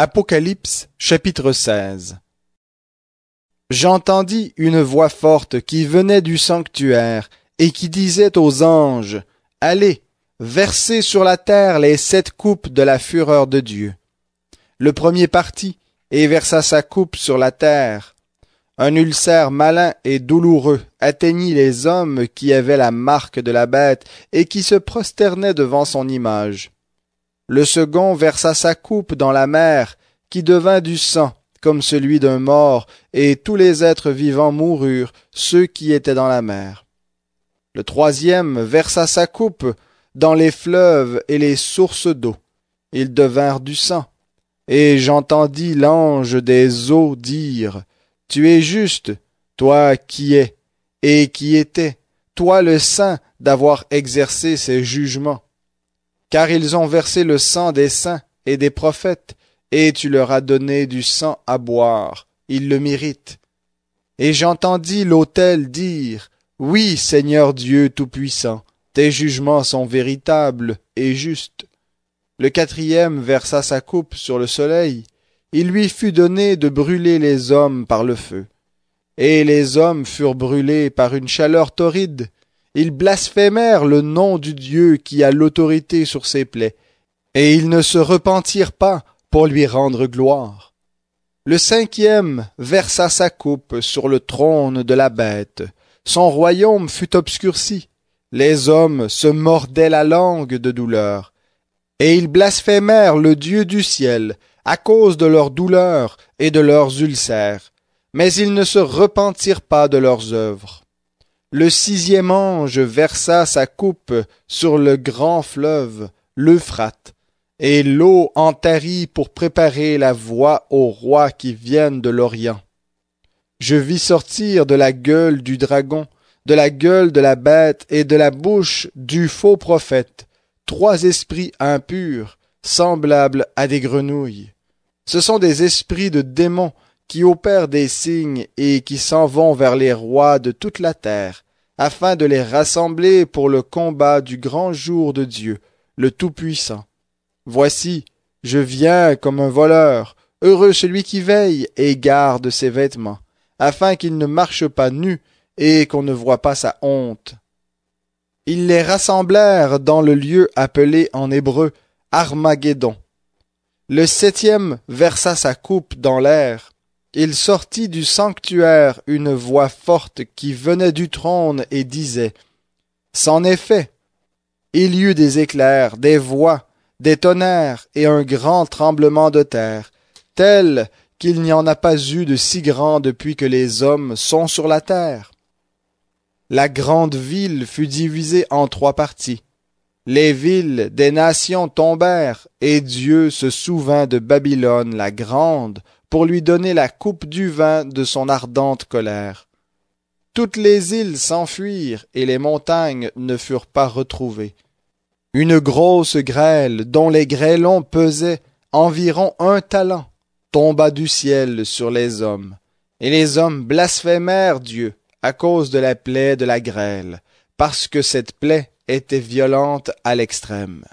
Apocalypse chapitre 16 J'entendis une voix forte qui venait du sanctuaire et qui disait aux anges, Allez, versez sur la terre les sept coupes de la fureur de Dieu. Le premier partit et versa sa coupe sur la terre. Un ulcère malin et douloureux atteignit les hommes qui avaient la marque de la bête et qui se prosternaient devant son image. Le second versa sa coupe dans la mer, qui devint du sang, comme celui d'un mort, et tous les êtres vivants moururent, ceux qui étaient dans la mer. Le troisième versa sa coupe dans les fleuves et les sources d'eau. Ils devinrent du sang. Et j'entendis l'ange des eaux dire, Tu es juste, toi qui es, et qui étais, toi le saint d'avoir exercé ces jugements car ils ont versé le sang des saints et des prophètes, et tu leur as donné du sang à boire, ils le méritent. Et j'entendis l'autel dire, Oui, Seigneur Dieu Tout-Puissant, tes jugements sont véritables et justes. Le quatrième versa sa coupe sur le soleil, il lui fut donné de brûler les hommes par le feu. Et les hommes furent brûlés par une chaleur torride, ils blasphémèrent le nom du Dieu qui a l'autorité sur ses plaies, et ils ne se repentirent pas pour lui rendre gloire. Le cinquième versa sa coupe sur le trône de la bête. Son royaume fut obscurci. Les hommes se mordaient la langue de douleur. Et ils blasphémèrent le Dieu du ciel à cause de leurs douleurs et de leurs ulcères. Mais ils ne se repentirent pas de leurs œuvres. Le sixième ange versa sa coupe sur le grand fleuve, l'Euphrate, et l'eau en tarit pour préparer la voie aux rois qui viennent de l'Orient. Je vis sortir de la gueule du dragon, de la gueule de la bête et de la bouche du faux prophète, trois esprits impurs, semblables à des grenouilles. Ce sont des esprits de démons qui opèrent des signes et qui s'en vont vers les rois de toute la terre, afin de les rassembler pour le combat du grand jour de Dieu, le Tout-Puissant. Voici, je viens comme un voleur, heureux celui qui veille et garde ses vêtements, afin qu'il ne marche pas nu et qu'on ne voie pas sa honte. Ils les rassemblèrent dans le lieu appelé en hébreu Armageddon. Le septième versa sa coupe dans l'air, il sortit du sanctuaire une voix forte qui venait du trône et disait C'en est fait. Il y eut des éclairs, des voix, des tonnerres et un grand tremblement de terre, tel qu'il n'y en a pas eu de si grand depuis que les hommes sont sur la terre. La grande ville fut divisée en trois parties. Les villes des nations tombèrent, et Dieu se souvint de Babylone la grande, pour lui donner la coupe du vin de son ardente colère. Toutes les îles s'enfuirent et les montagnes ne furent pas retrouvées. Une grosse grêle dont les grêlons pesaient environ un talent tomba du ciel sur les hommes, et les hommes blasphémèrent Dieu à cause de la plaie de la grêle, parce que cette plaie était violente à l'extrême.